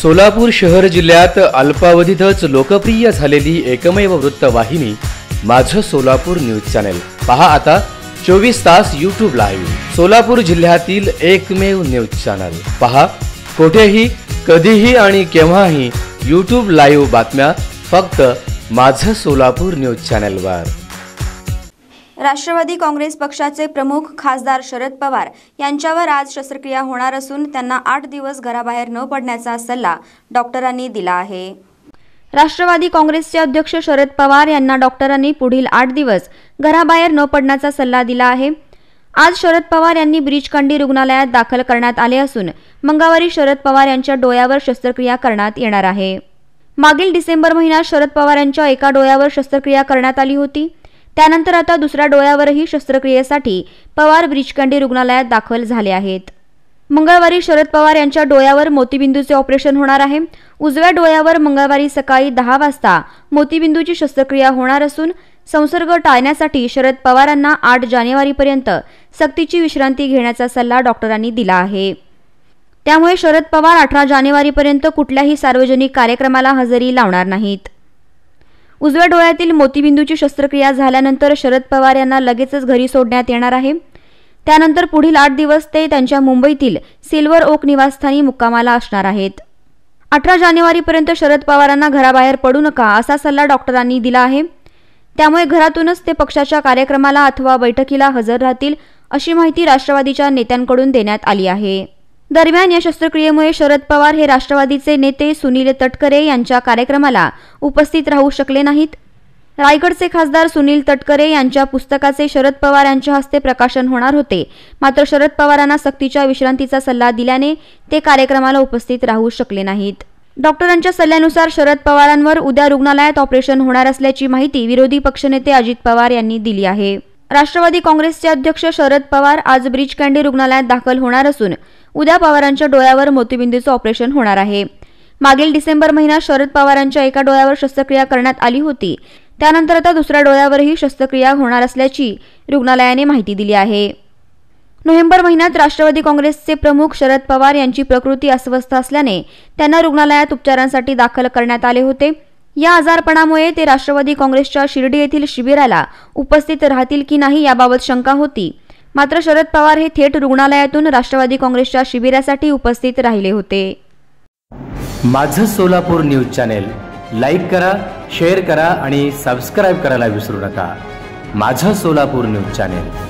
सोलापूर शहर जिल्ह्यात अल्पावधीतच लोकप्रिय झालेली एकमेव वृत्तवाहिनी माझं सोलापूर न्यूज चॅनेल पहा आता चोवीस तास युट्यूब लाईव्ह सोलापूर जिल्ह्यातील एकमेव न्यूज चॅनल पहा कोठेही कधीही आणि केव्हाही युट्यूब लाईव्ह बातम्या फक्त माझं सोलापूर न्यूज चॅनेलवर राष्ट्रवादी काँग्रेस पक्षाचे प्रमुख खासदार शरद पवार यांच्यावर आज शस्त्रक्रिया होणार असून त्यांना आठ दिवस घराबाहेर न पडण्याचा सल्ला डॉक्टरांनी दिला आहे राष्ट्रवादी काँग्रेसचे अध्यक्ष शरद पवार यांना डॉक्टरांनी पुढील आठ दिवस घराबाहेर न पडण्याचा सल्ला दिला आहे आज शरद पवार यांनी ब्रीजकांडी रुग्णालयात दाखल करण्यात आले असून मंगळवारी शरद पवार यांच्या डोळ्यावर शस्त्रक्रिया करण्यात येणार आहे मागील डिसेंबर महिन्यात शरद पवार यांच्या एका डोळ्यावर शस्त्रक्रिया करण्यात आली होती त्यानंतर आता दुसऱ्या डोळ्यावरही शस्त्रक्रियेसाठी पवार ब्रिजकंडी रुग्णालयात दाखल झाले आहेत मंगळवारी शरद पवार यांच्या डोळ्यावर मोतीबिंदूचे ऑपरेशन होणार आहे उजव्या डोळ्यावर मंगळवारी सकाळी दहा वाजता मोतीबिंदूची शस्त्रक्रिया होणार असून संसर्ग टाळण्यासाठी शरद पवारांना आठ जानेवारीपर्यंत सक्तीची विश्रांती घेण्याचा सल्ला डॉक्टरांनी दिला आहे त्यामुळे शरद पवार अठरा जानेवारीपर्यंत कुठल्याही सार्वजनिक कार्यक्रमाला हजेरी लावणार नाहीत उजव्या डोळ्यातील मोतीबिंदूची शस्त्रक्रिया झाल्यानंतर शरद पवार यांना लगेचच घरी सोडण्यात येणार आहे त्यानंतर पुढील आठ दिवस ते त्यांच्या मुंबईतील सिल्वर ओक निवासस्थानी मुक्कामाला असणार आहेत अठरा जानेवारीपर्यंत शरद पवारांना घराबाहेर पडू नका असा सल्ला डॉक्टरांनी दिला आहे त्यामुळे घरातूनच ते पक्षाच्या कार्यक्रमाला अथवा बैठकीला हजर राहतील अशी माहिती राष्ट्रवादीच्या नेत्यांकडून देण्यात आली आहे दरम्यान या शस्त्रक्रियेमुळे शरद पवार हे राष्ट्रवादीचे नेते सुनील तटकरे यांच्या कार्यक्रमाला उपस्थित राहू शकले नाहीत रायगडचे खासदार सुनील तटकरे यांच्या पुस्तकाचे शरद पवार यांच्या हस्ते प्रकाशन होणार होते मात्र शरद पवारांना सक्तीच्या विश्रांतीचा सल्ला दिल्याने ते कार्यक्रमाला उपस्थित राहू शकले नाहीत डॉक्टरांच्या सल्ल्यानुसार शरद पवारांवर उद्या रुग्णालयात ऑपरेशन होणार असल्याची माहिती विरोधी पक्षनेते अजित पवार यांनी दिली आहे राष्ट्रवादी काँग्रेसचे अध्यक्ष शरद पवार आज ब्रिज कँडी रुग्णालयात दाखल होणार असून उद्या पवारांच्या डोळ्यावर मोतीबिंदूचं ऑपरेशन होणार आहे मागील डिसेंबर महिन्यात शरद पवारांच्या एका डोळ्यावर शस्त्रक्रिया करण्यात आली होती त्यानंतर आता दुसऱ्या डोळ्यावरही शस्त्रक्रिया होणार असल्याची रुग्णालयाने माहिती दिली आहे नोव्हेंबर महिन्यात राष्ट्रवादी काँग्रेसचे प्रमुख शरद पवार यांची प्रकृती अस्वस्थ असल्याने त्यांना रुग्णालयात उपचारांसाठी दाखल करण्यात आले होते या आजारपणामुळे ते राष्ट्रवादी काँग्रेसच्या शिर्डी येथील शिबिराला उपस्थित राहतील की नाही याबाबत शंका होती मात्र शरद पवार हे थेट रुग्णालयातून राष्ट्रवादी काँग्रेसच्या शिबिरासाठी उपस्थित राहिले होते माझं सोलापूर न्यूज चॅनेल लाईक करा शेअर करा आणि सबस्क्राईब करायला विसरू नका माझं सोलापूर न्यूज चॅनेल